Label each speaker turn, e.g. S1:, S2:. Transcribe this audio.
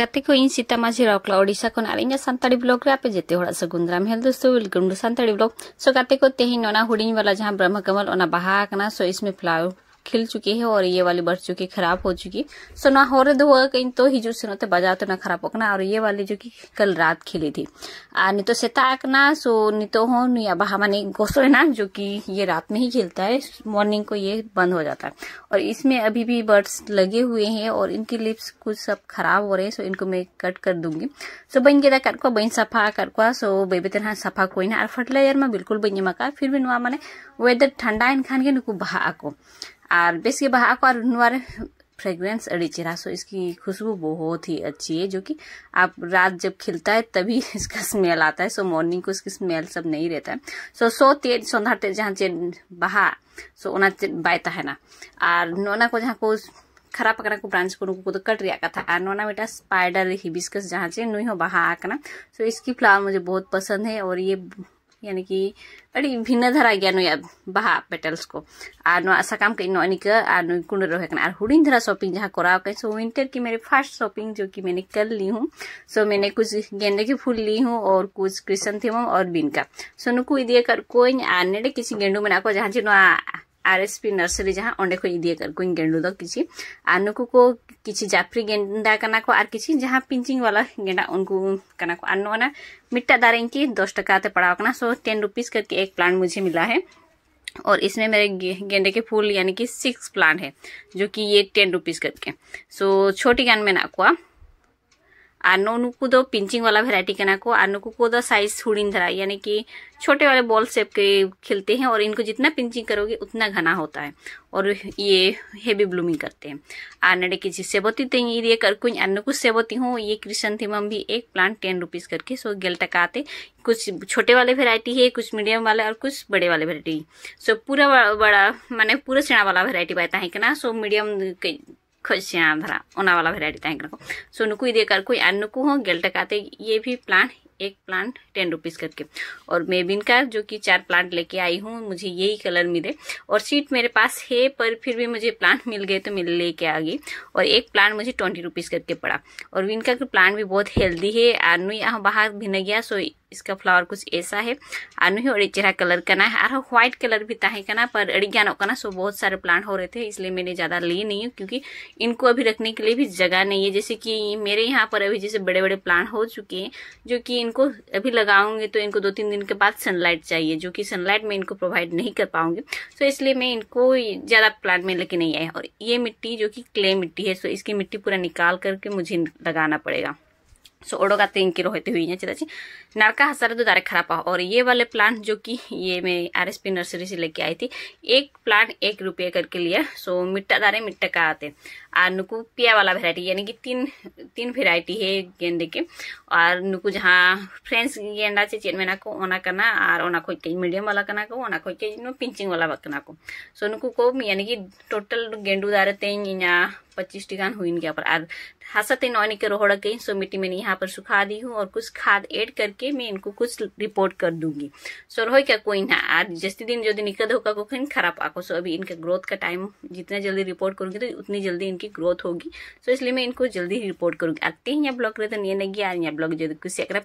S1: ᱜᱟᱛᱮ ᱠᱚ ᱤᱧ ᱥᱤᱛᱟ ᱢᱟᱹᱡᱷᱤ ᱨᱟᱣᱠᱞᱟ ᱳᱰᱤᱥᱟ ᱠᱷᱚᱱ ᱟᱨ ᱤᱧᱟᱹᱜ ᱥᱟᱱᱛᱟᱲᱤ ᱵᱞᱚᱜ ᱨᱮ ᱟᱯᱮ ᱡᱮᱛᱮ ᱦᱚᱲᱟᱜ ᱥᱟᱹᱜᱩᱱ ᱫᱟᱨᱟᱢ ᱦᱮᱞ दोस्तों वेलकम टू सानताड़ी ब्लॉग सो गाते को तेहन हूड़ी वाला जहाँ ब्रह्म कमल बाहा सो इसमें फ्लावर खिल चुकी है और ये वाली बढ़ चुकी खराब हो चुकी सो ना हो रहे तो होगा कहीं तो ही जो सुनते बाजार तो ना खराब होकर और ये वाली जो कि कल रात खिली थी आ नहीं तो सेताकना सो नहीं तो हो नहीं अब हमारे जो कि ये रात में ही खिलता है मॉर्निंग को ये बंद हो जाता है और इसमें अभी भी बर्ड्स लगे हुए हैं और इनकी लिप्स कुछ सब खराब हो रहे हैं सो इनको मैं कट कर दूंगी सो बन के कटकुआ बन सफा कटकुआ सो बेबी तेना सफा कोई ना और फर्टिलाइजर में बिल्कुल बन फिर भी ना माने वेदर ठंडा खान के नुकू बहा को और बेस के बहा नुआर फ्रेगरेंस अड़ी चेहरा सो इसकी खुशबू बहुत ही अच्छी है जो कि आप रात जब खिलता है तभी इसका स्मेल आता है सो मॉर्निंग को इसकी स्मेल सब नहीं रहता है सो सो तेज सोधार तेज जहाँ चेन बहा सो बायता है ना और नोना को जहाँ को खराब पकड़ा को ब्रांच को तो कट रहा कथा और नोना बेटा स्पाइडर हिबिस्कस जहाँ से नुई हो बहा आकना सो इसकी फ्लावर मुझे बहुत पसंद है और ये यानी कि अड़ी भिन्न धारा गया नुआ बहा पेटल्स को आर नुआ सकाम के नो निक कुंड रहे कना धारा शॉपिंग जहाँ कराओ कहीं सो विंटर की मेरे फर्स्ट शॉपिंग जो कि मैंने कर ली हूँ सो मैंने कुछ गेंदे के फूल ली हूँ और कुछ क्रिसंथेमम और बीन का सो नुकु इदिया कर कोइन आर किसी गेंडू मना जहाँ जहां जे आरएसपी नर्सरी जहाँ अंडे को इदिए कर कुइन गेंडु दो किछि आनु को को किछि जाफ्री गेंडा कना को आर किछि जहाँ पिंचिंग वाला गेंडा उनको कना को आनु वाला मिट्टा दारे की दस टका ते पड़ा कना सो टेन रुपीस करके एक प्लांट मुझे मिला है और इसमें मेरे गेंडे के फूल यानी कि सिक्स प्लांट है जो कि ये टेन रुपीज़ करके सो छोटी गान में ना कुआ और नोनू दो पिंचिंग वाला वेरायटी के ना को और नुकू को दो साइज हुडिन धरा यानी कि छोटे वाले बॉल शेप के खिलते हैं और इनको जितना पिंचिंग करोगे उतना घना होता है और ये हेवी ब्लूमिंग करते हैं आने की जी सेवती तें तो ये करकुई कुछ सेवती हूँ ये क्रिशन क्रिसंथिमम भी एक प्लांट टेन रुपीज करके सो गेल आते कुछ छोटे वाले वेरायटी है कुछ मीडियम वाले और कुछ बड़े वाले वेरायटी सो पूरा बड़ा, मैंने पूरा सेना वाला वेरायटी बता है कि ना सो मीडियम खुशियाँ भरा ओना वाला वेराइटी ᱵᱷᱮᱨᱟᱭᱴᱤ ᱛᱟᱦᱮᱸ ᱠᱟᱱᱟ ᱠᱚ ᱥᱚ कोई ᱤᱫᱤ ᱠᱟᱨ हो ᱟᱨ ᱱᱩᱠᱩ ये भी प्लांट एक प्लांट टेन रुपीज़ करके और मेबिन का जो कि चार प्लांट लेके आई हूँ मुझे यही कलर मिले और सीट मेरे पास है पर फिर भी मुझे प्लांट मिल गए तो मैं लेके आ गई और एक प्लांट मुझे ट्वेंटी रुपीज़ करके पड़ा और का प्लांट भी बहुत हेल्दी है और यहाँ बाहर भिन गया सो इसका फ्लावर कुछ ऐसा है और नहीं और चेहरा कलर करना है और व्हाइट कलर भी ताहे करना पर अड़ी अड़िगान सो बहुत सारे प्लांट हो रहे थे इसलिए मैंने ज़्यादा लिए नहीं हूँ क्योंकि इनको अभी रखने के लिए भी जगह नहीं है जैसे कि मेरे यहाँ पर अभी जैसे बड़े बड़े प्लांट हो चुके हैं जो कि इनको अभी लगाऊंगे तो इनको दो तीन दिन के बाद सनलाइट चाहिए जो कि सनलाइट में इनको प्रोवाइड नहीं कर पाऊंगी सो इसलिए मैं इनको ज़्यादा प्लांट में लेके नहीं आया और ये मिट्टी जो कि क्ले मिट्टी है सो इसकी मिट्टी पूरा निकाल करके मुझे लगाना पड़ेगा सो ओडोगा तीन की रोहते हुई चेदा ची नरका हसारे तो दारे खराब हो और ये वाले प्लांट जो कि ये मैं आरएसपी नर्सरी से लेके आई थी एक प्लांट एक रुपये करके लिया सो मिट्टा दारे मिट्टा का आते और नुकु पिया वाला वेरायटी यानी कि तीन तीन वेरायटी है गेंदे के और नुकु जहाँ फ्रेंड्स गेंदा चे चेन मेना को ओना करना और ओना कोई कई मीडियम वाला करना को ओना कोई कई पिंचिंग वाला करना को सो नुकू को यानी कि टोटल गेंडू दारे तेज पच्चीस टिकान हुई गया पर और हसत नौनी के रोहड़क गई सो मिट्टी मैंने यहाँ पर सुखा दी हूँ और कुछ खाद ऐड करके मैं इनको कुछ रिपोर्ट कर दूंगी सो रोह का कोई ना आज जैसे दिन जो दिन निकल होगा को कहीं खराब आको सो अभी इनका ग्रोथ का टाइम जितना जल्दी रिपोर्ट करूंगी तो उतनी जल्दी इनकी ग्रोथ होगी सो इसलिए मैं इनको जल्दी रिपोर्ट करूंगी आते ही यहाँ रहे तो नहीं लगी यार यहाँ जो कुछ